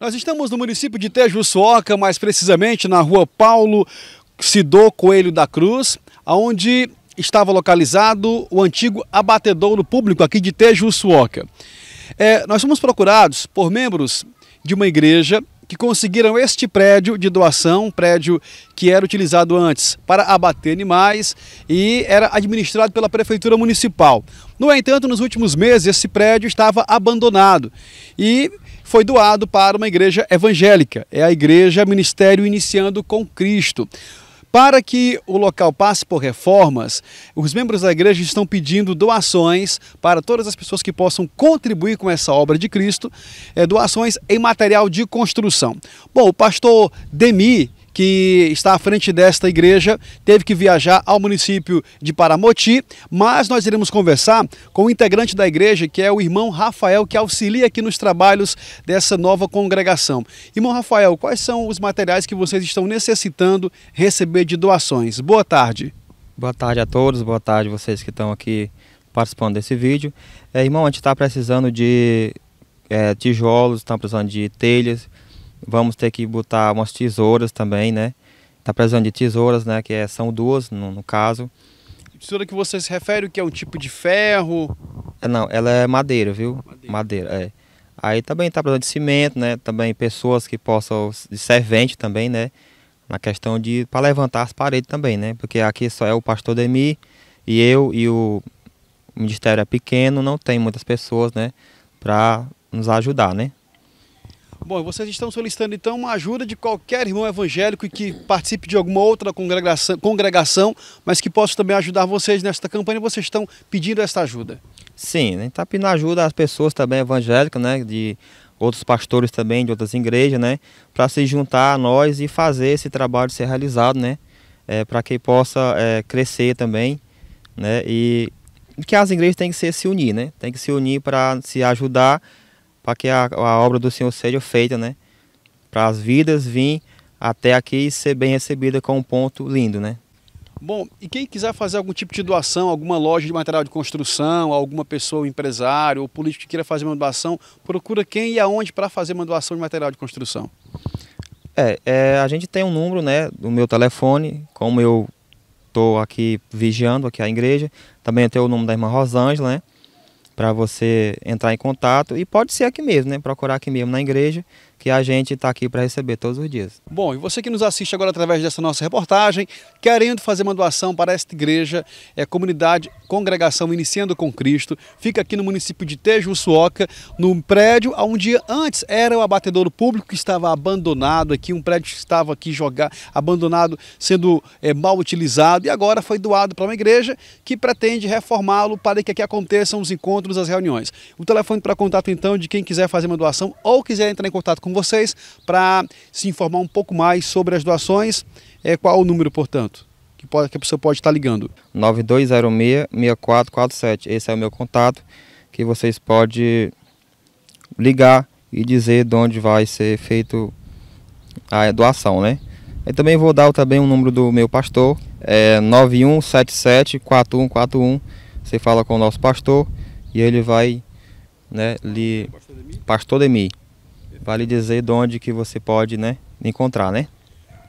Nós estamos no município de Tejuçuoca, mais precisamente na rua Paulo Sidô Coelho da Cruz, onde estava localizado o antigo abatedouro público aqui de Tejuçuoca. É, nós fomos procurados por membros de uma igreja que conseguiram este prédio de doação, um prédio que era utilizado antes para abater animais e era administrado pela prefeitura municipal. No entanto, nos últimos meses esse prédio estava abandonado e foi doado para uma igreja evangélica. É a igreja Ministério Iniciando com Cristo. Para que o local passe por reformas, os membros da igreja estão pedindo doações para todas as pessoas que possam contribuir com essa obra de Cristo, é, doações em material de construção. Bom, o pastor Demi, que está à frente desta igreja, teve que viajar ao município de Paramoti, mas nós iremos conversar com o integrante da igreja, que é o irmão Rafael, que auxilia aqui nos trabalhos dessa nova congregação. Irmão Rafael, quais são os materiais que vocês estão necessitando receber de doações? Boa tarde. Boa tarde a todos, boa tarde vocês que estão aqui participando desse vídeo. É, irmão, a gente está precisando de é, tijolos, estamos tá precisando de telhas, Vamos ter que botar umas tesouras também, né? Tá precisando de tesouras, né? Que é, são duas no, no caso. Tesoura que você se refere, que é um tipo de ferro? É, não, ela é madeira, viu? Madeira, madeira é. Aí também tá precisando de cimento, né? Também pessoas que possam, de servente também, né? Na questão de, para levantar as paredes também, né? Porque aqui só é o pastor Demi e eu e o ministério é pequeno, não tem muitas pessoas, né? Para nos ajudar, né? Bom, vocês estão solicitando então uma ajuda de qualquer irmão evangélico que participe de alguma outra congregação, congregação mas que possa também ajudar vocês nesta campanha. Vocês estão pedindo esta ajuda? Sim, a né? gente está pedindo ajuda às pessoas também evangélicas, né, de outros pastores também, de outras igrejas, né, para se juntar a nós e fazer esse trabalho ser realizado, né, é, para que possa é, crescer também, né, e que as igrejas têm que ser, se unir, né, tem que se unir para se ajudar para que a, a, obra do Senhor seja feita, né? Para as vidas vir até aqui e ser bem recebida com um ponto lindo, né? Bom, e quem quiser fazer algum tipo de doação, alguma loja de material de construção, alguma pessoa, empresário ou político que queira fazer uma doação, procura quem e aonde para fazer uma doação de material de construção? É, é, a gente tem um número, né, do meu telefone, como eu estou aqui vigiando aqui a igreja, também tem o número da irmã Rosângela, né? para você entrar em contato e pode ser aqui mesmo, né? Procurar aqui mesmo na igreja, que a gente está aqui para receber todos os dias. Bom, e você que nos assiste agora através dessa nossa reportagem, querendo fazer uma doação para esta igreja, é comunidade Congregação Iniciando com Cristo, fica aqui no município de Tejuçuoca, no prédio um antes era o abatedouro público que estava abandonado aqui, um prédio que estava aqui jogar abandonado, sendo é, mal utilizado e agora foi doado para uma igreja que pretende reformá-lo para que aqui aconteçam os encontros títulos das reuniões. O telefone para contato, então, de quem quiser fazer uma doação ou quiser entrar em contato com vocês para se informar um pouco mais sobre as doações, é qual o número, portanto? Que, pode, que a pessoa pode estar ligando? 9206-6447. Esse é o meu contato, que vocês podem ligar e dizer de onde vai ser feito a doação, né? Eu também vou dar também o um número do meu pastor, é 9177-4141. Você fala com o nosso pastor e ele vai né, lhe pastor de mim, vai lhe dizer de onde que você pode né, encontrar, né?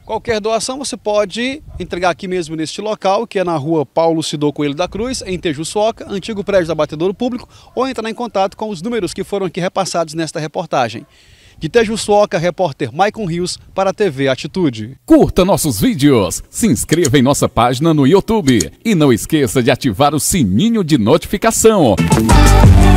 Qualquer doação você pode entregar aqui mesmo neste local, que é na rua Paulo Sidô Coelho da Cruz, em Tejuçoca, antigo prédio da Batedouro Público, ou entrar em contato com os números que foram aqui repassados nesta reportagem. De Tejuçoca, repórter Maicon Rios para a TV Atitude. Curta nossos vídeos, se inscreva em nossa página no YouTube e não esqueça de ativar o sininho de notificação. Música